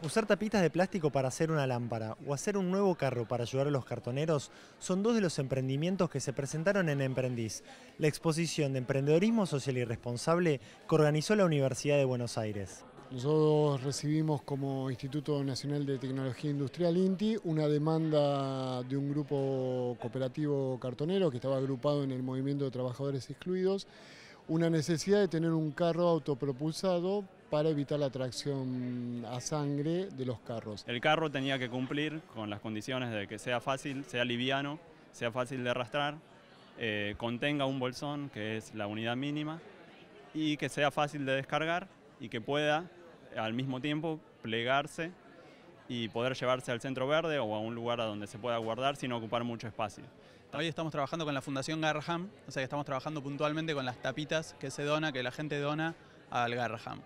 Usar tapitas de plástico para hacer una lámpara o hacer un nuevo carro para ayudar a los cartoneros son dos de los emprendimientos que se presentaron en Emprendiz, la exposición de emprendedorismo social y responsable que organizó la Universidad de Buenos Aires. Nosotros recibimos como Instituto Nacional de Tecnología Industrial INTI una demanda de un grupo cooperativo cartonero que estaba agrupado en el movimiento de trabajadores excluidos, una necesidad de tener un carro autopropulsado para evitar la tracción a sangre de los carros. El carro tenía que cumplir con las condiciones de que sea fácil, sea liviano, sea fácil de arrastrar, eh, contenga un bolsón, que es la unidad mínima, y que sea fácil de descargar y que pueda al mismo tiempo plegarse y poder llevarse al centro verde o a un lugar a donde se pueda guardar sin ocupar mucho espacio. Hoy estamos trabajando con la Fundación Garraham, o sea que estamos trabajando puntualmente con las tapitas que se dona, que la gente dona al Garraham.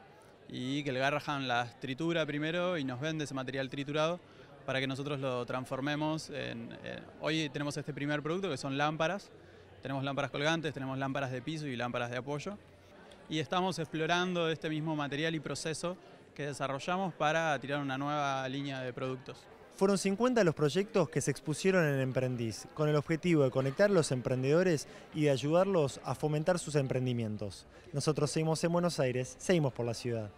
Y que el Garraham las tritura primero y nos vende ese material triturado para que nosotros lo transformemos en... Eh, hoy tenemos este primer producto que son lámparas, tenemos lámparas colgantes, tenemos lámparas de piso y lámparas de apoyo. Y estamos explorando este mismo material y proceso que desarrollamos para tirar una nueva línea de productos. Fueron 50 los proyectos que se expusieron en Emprendiz, con el objetivo de conectar a los emprendedores y de ayudarlos a fomentar sus emprendimientos. Nosotros seguimos en Buenos Aires, seguimos por la ciudad.